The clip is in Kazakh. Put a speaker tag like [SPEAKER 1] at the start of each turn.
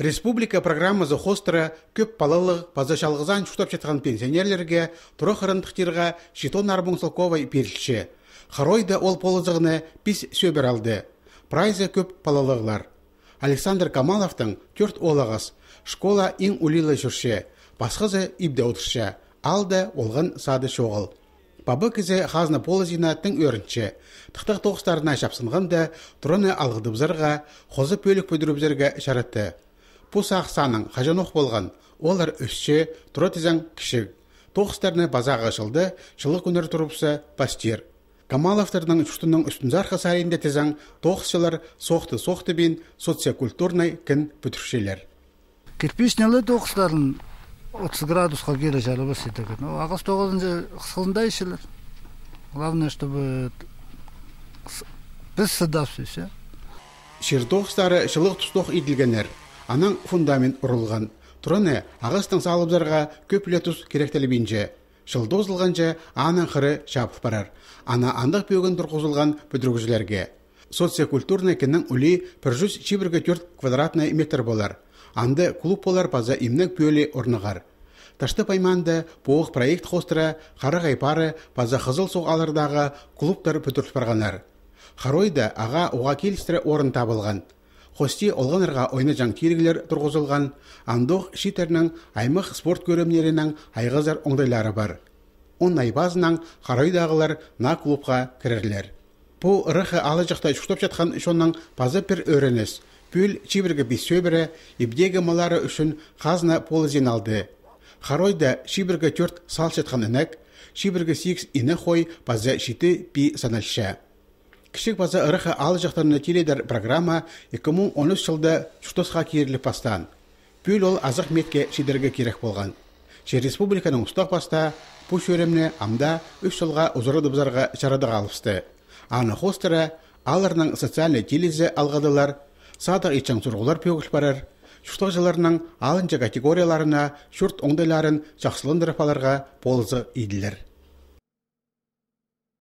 [SPEAKER 1] республика программасы хостыры көп балалы паза жалғызан шутап жатқан пенсионерлерге тұрықырындықтарға жетон арбыңсылковой берілші Харойда ол полызығыны пис сөбір алды прайзы көп балалығылар александр камаловтың төрт олағыз школа иң улилы жүрше басқызы ибде отыршы алда олған сады шоғыл бабы кізе хазны тың өрінші тықтық тоғыстарына да тұрыны алғыдыбзарға қозы пөлік бүдірібзарға шаратты Бұл сақсаның оқ болған, олар өсше тұротизан кіші. Тоқыстарыны базаға жылды, жылық өнер тұрыпсы бастер. Камаловтардың үштінің үстінзар сайынды тезен тоқысшылар соқты-соқты бен социокультурный кін бүтіршелер. Кірпешнелі тоқыстарын 30 градусқа келі жары бас Ағыз қысылында Главное, чтобы біз сыдап сөйсе. Шер тоқыстары жылық тұстоқ еділгенер анан фундамент урулган тураны агас таңса алып зарга көп летус керектелбинже шылды узылганча анын хыры жабып барар ана андык бөгүн тургузулган бүдүргүчүлерге социокультурный киннең ули жүз төрт квадратный метр болар анда клуб болар паза имнек пөле орныгар ташты пайманды пооқ проект хостра қарағай пары паза кызыл суу алардагы клубтар бүтіріп барганар харойда ага уга келиштире орын табылган хости ойны ойнажан киргилер тұрғызылған, андох Шитернің аймық спорт көрімнерінің айғызар оңдайлары бар. Он айбазның қарайдағылар на клубға кірерлер Бұл ұрықы алы жақта чуктап жатқан шонның пазы пір өренес. Бүл чиберге бисөбере ибдеге малары үшін қазна полы алды. Харойда шибіргі төрт сал жаткан инек, 6 ине хой пазы жеті пи саналша кішік база ырыха алы жақтарына теледар программа 2013 жылды чутосқа киерлі бастан. Бүл ол азық метке шидерге керек болған. Че республиканың ұстақ баста, пуш өремне амда үш жылға ұзыры дыбзарға жарадыға алыпсты. Аны хостыра аларның социальный телезі алғадылар, садық ичаң сұрғылар пөгіл барар, жұртық жыларының алынча категорияларына шұрт оңдайларын жақсылындырып аларға болызы